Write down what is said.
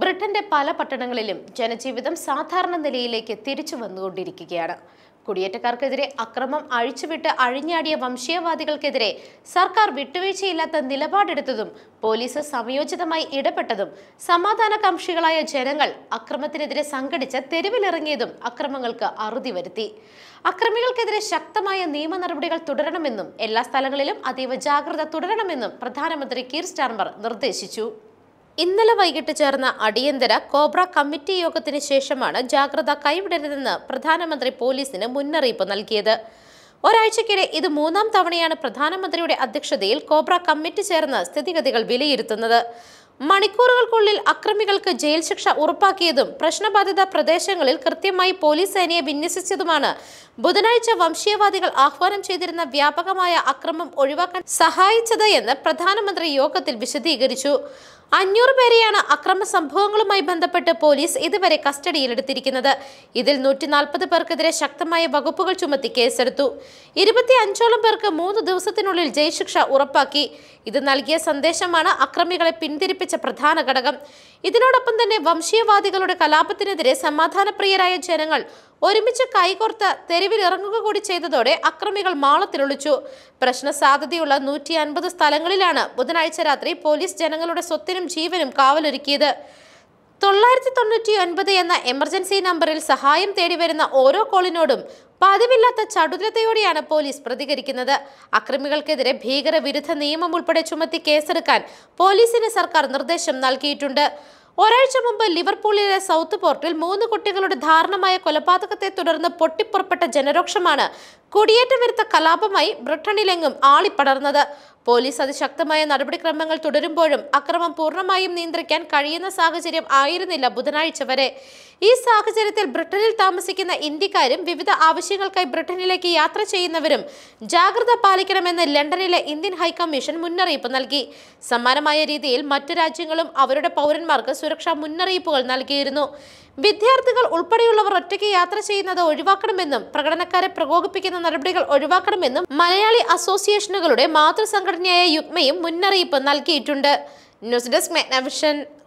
ബ്രിട്ടന്റെ പല പട്ടണങ്ങളിലും ജനജീവിതം സാധാരണ നിലയിലേക്ക് തിരിച്ചു വന്നുകൊണ്ടിരിക്കുകയാണ് കുടിയേറ്റക്കാർക്കെതിരെ അക്രമം അഴിച്ചുവിട്ട് അഴിഞ്ഞാടിയ വംശീയവാദികൾക്കെതിരെ സർക്കാർ വിട്ടുവീഴ്ചയില്ലാത്ത നിലപാടെടുത്തതും പോലീസ് സമയോചിതമായി ഇടപെട്ടതും സമാധാനകാംക്ഷികളായ ജനങ്ങൾ അക്രമത്തിനെതിരെ സംഘടിച്ച തെരുവിലിറങ്ങിയതും അക്രമങ്ങൾക്ക് അറുതി വരുത്തി അക്രമികൾക്കെതിരെ ശക്തമായ നിയമ നടപടികൾ തുടരണമെന്നും എല്ലാ സ്ഥലങ്ങളിലും അതീവ ജാഗ്രത തുടരണമെന്നും പ്രധാനമന്ത്രി കീർ സ്റ്റാർമർ നിർദ്ദേശിച്ചു ഇന്നലെ വൈകിട്ട് ചേർന്ന അടിയന്തര കോബ്ര കമ്മിറ്റി യോഗത്തിന് ശേഷമാണ് ജാഗ്രത കൈവിടരുതെന്ന് പ്രധാനമന്ത്രി പോലീസിന് മുന്നറിയിപ്പ് നൽകിയത് ഒരാഴ്ചക്കിടെ ഇത് മൂന്നാം തവണയാണ് പ്രധാനമന്ത്രിയുടെ അധ്യക്ഷതയിൽ കോബ്ര കമ്മിറ്റി ചേർന്ന് സ്ഥിതിഗതികൾ വിലയിരുത്തുന്നത് മണിക്കൂറുകൾക്കുള്ളിൽ അക്രമികൾക്ക് ജയിൽ ശിക്ഷ ഉറപ്പാക്കിയതും പ്രശ്നബാധിത പ്രദേശങ്ങളിൽ കൃത്യമായി പോലീസ് സേനയെ വിന്യസിച്ചതുമാണ് ബുധനാഴ്ച വംശീയവാദികൾ ആഹ്വാനം ചെയ്തിരുന്ന വ്യാപകമായ അക്രമം ഒഴിവാക്കാൻ സഹായിച്ചത് എന്ന് പ്രധാനമന്ത്രി യോഗത്തിൽ വിശദീകരിച്ചു അഞ്ഞൂറ് പേരെയാണ് അക്രമ സംഭവങ്ങളുമായി ബന്ധപ്പെട്ട് പോലീസ് ഇതുവരെ കസ്റ്റഡിയിലെടുത്തിരിക്കുന്നത് ഇതിൽ നൂറ്റി നാൽപ്പത് പേർക്കെതിരെ ശക്തമായ വകുപ്പുകൾ ചുമത്തി കേസെടുത്തു ഇരുപത്തി അഞ്ചോളം പേർക്ക് മൂന്ന് ദിവസത്തിനുള്ളിൽ ജയശിക്ഷ ഉറപ്പാക്കി ഇത് നൽകിയ സന്ദേശമാണ് അക്രമികളെ പിന്തിരിപ്പിച്ച പ്രധാന ഘടകം ഇതിനോടൊപ്പം തന്നെ വംശീയവാദികളുടെ കലാപത്തിനെതിരെ സമാധാനപ്രിയരായ ജനങ്ങൾ ഒരുമിച്ച് കൈകോർത്ത് തെരുവിൽ ഇറങ്ങുക കൂടി ചെയ്തതോടെ അക്രമികൾ മാളത്തിലൊളിച്ചു പ്രശ്ന സാധ്യതയുള്ള നൂറ്റി അൻപത് സ്ഥലങ്ങളിലാണ് ബുധനാഴ്ച രാത്രി പോലീസ് ജനങ്ങളുടെ സ്വത്തിനും ജീവനും കാവലൊരുക്കിയത് തൊള്ളായിരത്തി തൊണ്ണൂറ്റി ഒൻപത് എന്ന എമർജൻസി നമ്പറിൽ സഹായം തേടി വരുന്ന ഓരോ കോളിനോടും പതിവില്ലാത്ത ചടുലതയോടെയാണ് പോലീസ് പ്രതികരിക്കുന്നത് അക്രമികൾക്കെതിരെ ഭീകരവിരുദ്ധ നിയമം ഉൾപ്പെടെ ചുമത്തി കേസെടുക്കാൻ പോലീസിന് സർക്കാർ നിർദ്ദേശം നൽകിയിട്ടുണ്ട് ഒരാഴ്ച മുമ്പ് ലിവർപൂളിലെ സൗത്ത് പോർട്ടിൽ മൂന്ന് കുട്ടികളുടെ ധാരണമായ കൊലപാതകത്തെ തുടർന്ന് പൊട്ടിപ്പുറപ്പെട്ട ജനരോക്ഷമാണ് കുടിയേറ്റം വരുത്ത കലാപമായി ബ്രിട്ടണിലെങ്ങും ആളിപ്പടർന്നത് പോലീസ് അതിശക്തമായ നടപടിക്രമങ്ങൾ തുടരുമ്പോഴും അക്രമം പൂർണ്ണമായും നിയന്ത്രിക്കാൻ കഴിയുന്ന സാഹചര്യം ആയിരുന്നില്ല ബുധനാഴ്ച വരെ ഈ സാഹചര്യത്തിൽ ബ്രിട്ടനിൽ താമസിക്കുന്ന ഇന്ത്യക്കാരും വിവിധ ആവശ്യങ്ങൾക്കായി ബ്രിട്ടനിലേക്ക് യാത്ര ചെയ്യുന്നവരും ജാഗ്രത പാലിക്കണമെന്ന് ലണ്ടനിലെ ഇന്ത്യൻ ഹൈക്കമ്മീഷൻ മുന്നറിയിപ്പ് നൽകി സമാനമായ രീതിയിൽ മറ്റു രാജ്യങ്ങളും അവരുടെ പൗരന്മാർക്ക് സുരക്ഷാ മുന്നറിയിപ്പുകൾ നൽകിയിരുന്നു വിദ്യാർത്ഥികൾ ഉൾപ്പെടെയുള്ളവർ ഒറ്റയ്ക്ക് യാത്ര ചെയ്യുന്നത് ഒഴിവാക്കണമെന്നും പ്രകടനക്കാരെ പ്രകോപിപ്പിക്കുന്ന നടപടികൾ ഒഴിവാക്കണമെന്നും മലയാളി അസോസിയേഷനുകളുടെ മാതൃസംഘടനയായ യുഗ്മയും മുന്നറിയിപ്പ് നൽകിയിട്ടുണ്ട് ന്യൂസ് ഡെസ്ക് മെഗ്നവിഷൻ